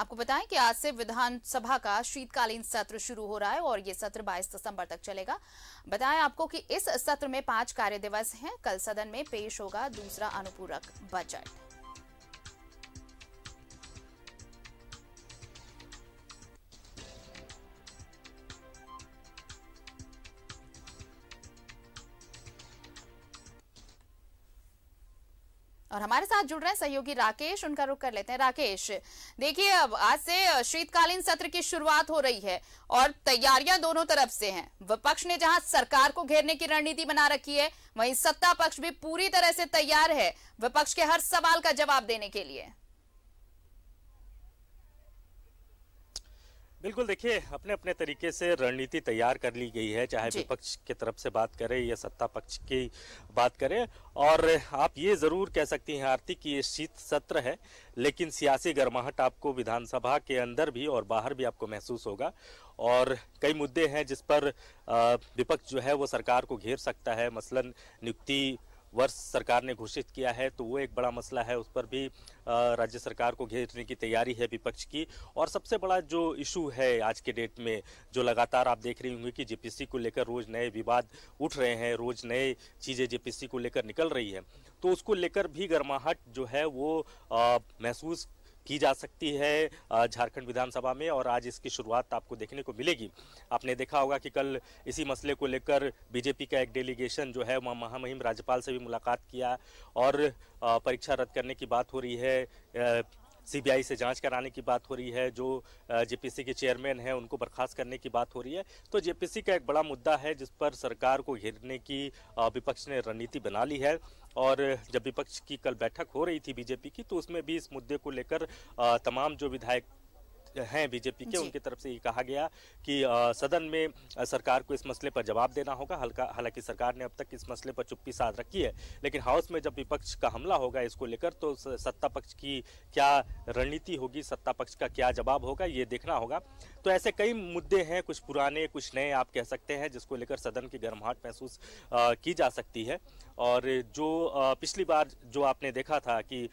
आपको बताएं कि आज से विधानसभा का शीतकालीन सत्र शुरू हो रहा है और ये सत्र 22 दिसंबर तक चलेगा बताएं आपको कि इस सत्र में पांच कार्य दिवस हैं कल सदन में पेश होगा दूसरा अनुपूरक बजट और हमारे साथ जुड़ रहे हैं सहयोगी राकेश उनका रुख कर लेते हैं राकेश देखिए अब आज से शीतकालीन सत्र की शुरुआत हो रही है और तैयारियां दोनों तरफ से हैं विपक्ष ने जहां सरकार को घेरने की रणनीति बना रखी है वहीं सत्ता पक्ष भी पूरी तरह से तैयार है विपक्ष के हर सवाल का जवाब देने के लिए बिल्कुल देखिए अपने अपने तरीके से रणनीति तैयार कर ली गई है चाहे विपक्ष की तरफ से बात करें या सत्ता पक्ष की बात करें और आप ये ज़रूर कह सकती हैं आरती कि ये शीत सत्र है लेकिन सियासी गर्माहट आपको विधानसभा के अंदर भी और बाहर भी आपको महसूस होगा और कई मुद्दे हैं जिस पर विपक्ष जो है वो सरकार को घेर सकता है मसलन नियुक्ति वर्ष सरकार ने घोषित किया है तो वो एक बड़ा मसला है उस पर भी राज्य सरकार को घेरने की तैयारी है विपक्ष की और सबसे बड़ा जो इशू है आज के डेट में जो लगातार आप देख रही होंगे कि जेपीसी को लेकर रोज़ नए विवाद उठ रहे हैं रोज़ नए चीज़ें जेपीसी को लेकर निकल रही है तो उसको लेकर भी गर्माहट जो है वो महसूस की जा सकती है झारखंड विधानसभा में और आज इसकी शुरुआत आपको देखने को मिलेगी आपने देखा होगा कि कल इसी मसले को लेकर बीजेपी का एक डेलीगेशन जो है वह महामहिम राज्यपाल से भी मुलाकात किया और परीक्षा रद्द करने की बात हो रही है सीबीआई से जांच कराने की बात हो रही है जो जेपीसी के चेयरमैन हैं उनको बर्खास्त करने की बात हो रही है तो जेपीसी का एक बड़ा मुद्दा है जिस पर सरकार को घेरने की विपक्ष ने रणनीति बना ली है और जब विपक्ष की कल बैठक हो रही थी बीजेपी की तो उसमें भी इस मुद्दे को लेकर तमाम जो विधायक हैं बीजेपी के उनकी तरफ से ये कहा गया कि सदन में सरकार को इस मसले पर जवाब देना होगा हल्का हालांकि सरकार ने अब तक इस मसले पर चुप्पी साध रखी है लेकिन हाउस में जब विपक्ष का हमला होगा इसको लेकर तो सत्ता पक्ष की क्या रणनीति होगी सत्ता पक्ष का क्या जवाब होगा ये देखना होगा तो ऐसे कई मुद्दे हैं कुछ पुराने कुछ नए आप कह सकते हैं जिसको लेकर सदन की गर्माहट महसूस की जा सकती है और जो पिछली बार जो आपने देखा था कि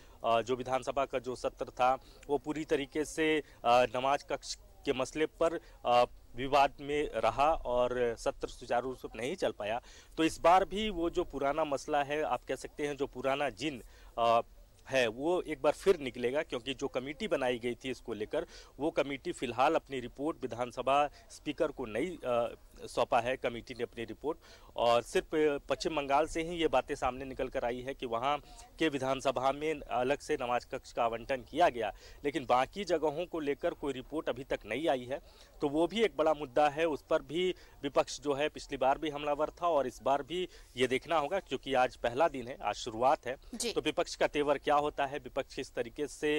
जो विधानसभा का जो सत्र था वो पूरी तरीके से नमाज कक्ष के मसले पर विवाद में रहा और सत्र सुचारू रूप नहीं चल पाया तो इस बार भी वो जो पुराना मसला है आप कह सकते हैं जो पुराना जिन है वो एक बार फिर निकलेगा क्योंकि जो कमेटी बनाई गई थी इसको लेकर वो कमेटी फिलहाल अपनी रिपोर्ट विधानसभा स्पीकर को नहीं सौंपा है कमेटी ने अपनी रिपोर्ट और सिर्फ पश्चिम बंगाल से ही ये बातें सामने निकल कर आई है कि वहाँ के विधानसभा में अलग से नमाज कक्ष का आवंटन किया गया लेकिन बाकी जगहों को लेकर कोई रिपोर्ट अभी तक नहीं आई है तो वो भी एक बड़ा मुद्दा है उस पर भी विपक्ष जो है पिछली बार भी हमलावर था और इस बार भी ये देखना होगा क्योंकि आज पहला दिन है आज शुरुआत है तो विपक्ष का तेवर क्या होता है विपक्ष इस तरीके से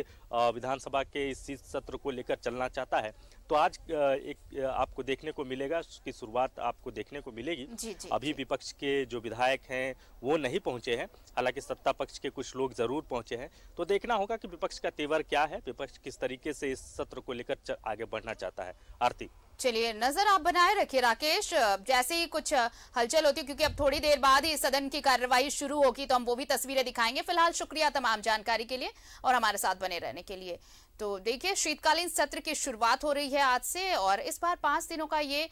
विधानसभा के इस सत्र को लेकर चलना चाहता है तो आज एक आपको देखने को मिलेगा उसकी शुरुआत आपको देखने को मिलेगी जी, जी, अभी विपक्ष के जो विधायक हैं वो नहीं पहुंचे हैं हालांकि सत्ता पक्ष के कुछ लोग जरूर पहुंचे हैं तो देखना होगा कि विपक्ष का तेवर क्या है विपक्ष किस तरीके से इस सत्र को लेकर आगे बढ़ना चाहता है आरती चलिए नजर आप बनाए रखिए राकेश जैसे ही कुछ हलचल होती है क्योंकि अब थोड़ी देर बाद ही सदन की कार्यवाही शुरू होगी तो हम वो भी तस्वीरें दिखाएंगे फिलहाल शुक्रिया तमाम जानकारी के लिए और हमारे साथ बने रहने के लिए तो देखिए शीतकालीन सत्र की शुरुआत हो रही है आज से और इस बार पांच दिनों का ये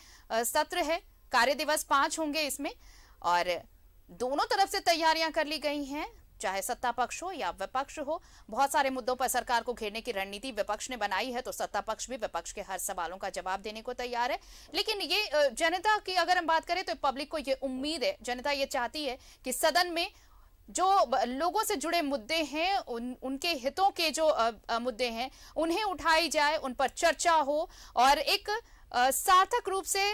सत्र है कार्य दिवस पांच होंगे इसमें और दोनों तरफ से तैयारियां कर ली गई हैं चाहे सत्ता पक्ष हो या विपक्ष हो बहुत सारे मुद्दों पर सरकार को घेरने की रणनीति विपक्ष ने बनाई है तो सत्ता पक्ष भी विपक्ष के हर सवालों का जवाब देने को तैयार है लेकिन ये जनता की अगर हम बात करें तो पब्लिक को ये उम्मीद है जनता ये चाहती है कि सदन में जो लोगों से जुड़े मुद्दे हैं उन उनके हितों के जो आ, आ, मुद्दे हैं उन्हें उठाई जाए उन पर चर्चा हो और एक आ, सार्थक रूप से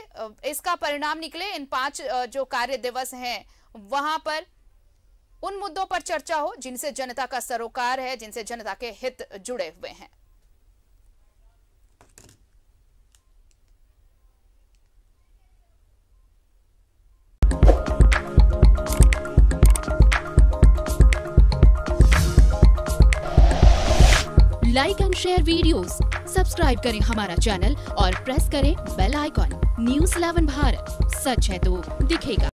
इसका परिणाम निकले इन पांच जो कार्य दिवस हैं वहां पर उन मुद्दों पर चर्चा हो जिनसे जनता का सरोकार है जिनसे जनता के हित जुड़े हुए हैं like and share videos, subscribe करें हमारा चैनल और प्रेस करें बेल आइकॉन न्यूज 11 भारत सच है तो दिखेगा